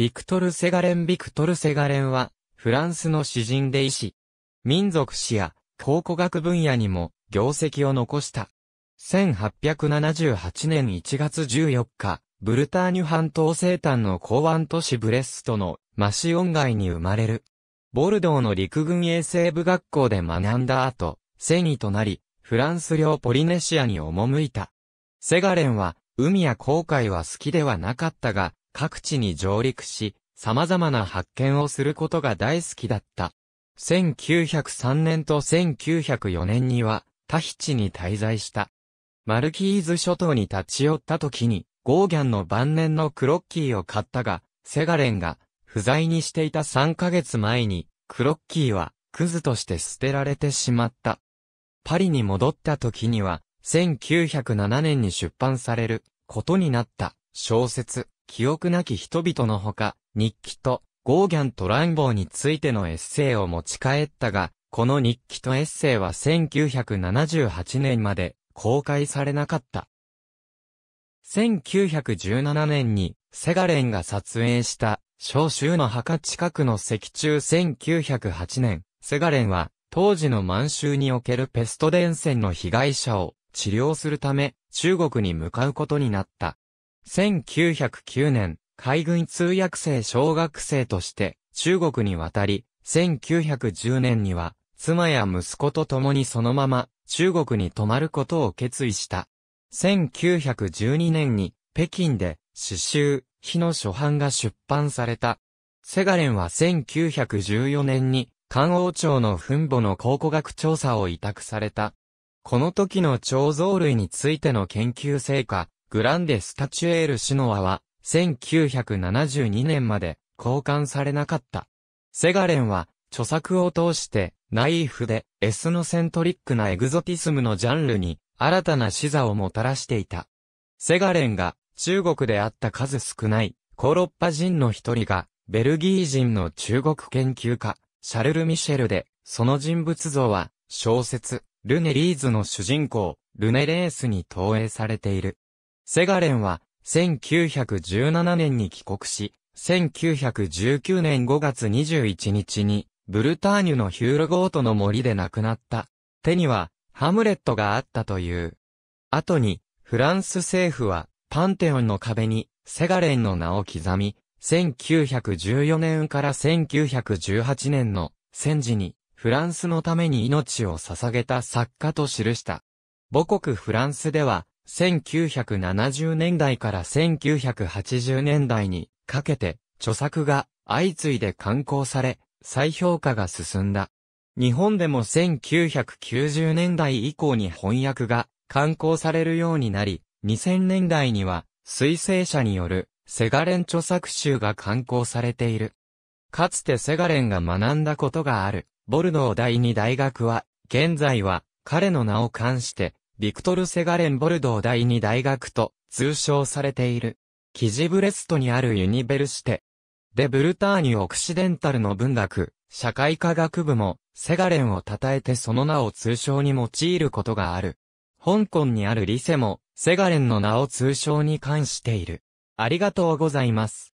ビクトル・セガレン・ビクトル・セガレンは、フランスの詩人で医師、民族史や考古学分野にも業績を残した。1878年1月14日、ブルターニュ半島西端の港湾都市ブレストのマシオン街に生まれる。ボルドーの陸軍衛生部学校で学んだ後、戦意となり、フランス領ポリネシアに赴いた。セガレンは、海や航海は好きではなかったが、各地に上陸し、様々な発見をすることが大好きだった。1903年と1904年には、タヒチに滞在した。マルキーズ諸島に立ち寄った時に、ゴーギャンの晩年のクロッキーを買ったが、セガレンが不在にしていた3ヶ月前に、クロッキーはクズとして捨てられてしまった。パリに戻った時には、1907年に出版されることになった。小説、記憶なき人々のほか、日記と、ゴーギャンとランボーについてのエッセイを持ち帰ったが、この日記とエッセイは1978年まで公開されなかった。1917年にセガレンが撮影した小州の墓近くの石柱1908年、セガレンは当時の満州におけるペスト伝染の被害者を治療するため中国に向かうことになった。1909年、海軍通訳生小学生として中国に渡り、1910年には妻や息子と共にそのまま中国に泊まることを決意した。1912年に北京で詩集、日の初版が出版された。セガレンは1914年に漢王朝の墳墓の考古学調査を委託された。この時の彫像類についての研究成果、グランデ・スタチュエール・シノアは、1972年まで交換されなかった。セガレンは、著作を通して、ナイーフで、エスノセントリックなエグゾティスムのジャンルに、新たな視座をもたらしていた。セガレンが、中国であった数少ない、コーロッパ人の一人が、ベルギー人の中国研究家、シャルル・ミシェルで、その人物像は、小説、ルネリーズの主人公、ルネレースに投影されている。セガレンは、1917年に帰国し、1919年5月21日に、ブルターニュのヒュールゴートの森で亡くなった。手には、ハムレットがあったという。後に、フランス政府は、パンテオンの壁に、セガレンの名を刻み、1914年から1918年の戦時に、フランスのために命を捧げた作家と記した。母国フランスでは、1970年代から1980年代にかけて著作が相次いで刊行され、再評価が進んだ。日本でも1990年代以降に翻訳が刊行されるようになり、2000年代には水星者によるセガレン著作集が刊行されている。かつてセガレンが学んだことがある、ボルドー第二大学は、現在は彼の名を冠して、ビクトル・セガレン・ボルドー第二大学と通称されている。キジブレストにあるユニベルシテ。で、ブルターニュ・オクシデンタルの文学、社会科学部も、セガレンを称えてその名を通称に用いることがある。香港にあるリセも、セガレンの名を通称に関している。ありがとうございます。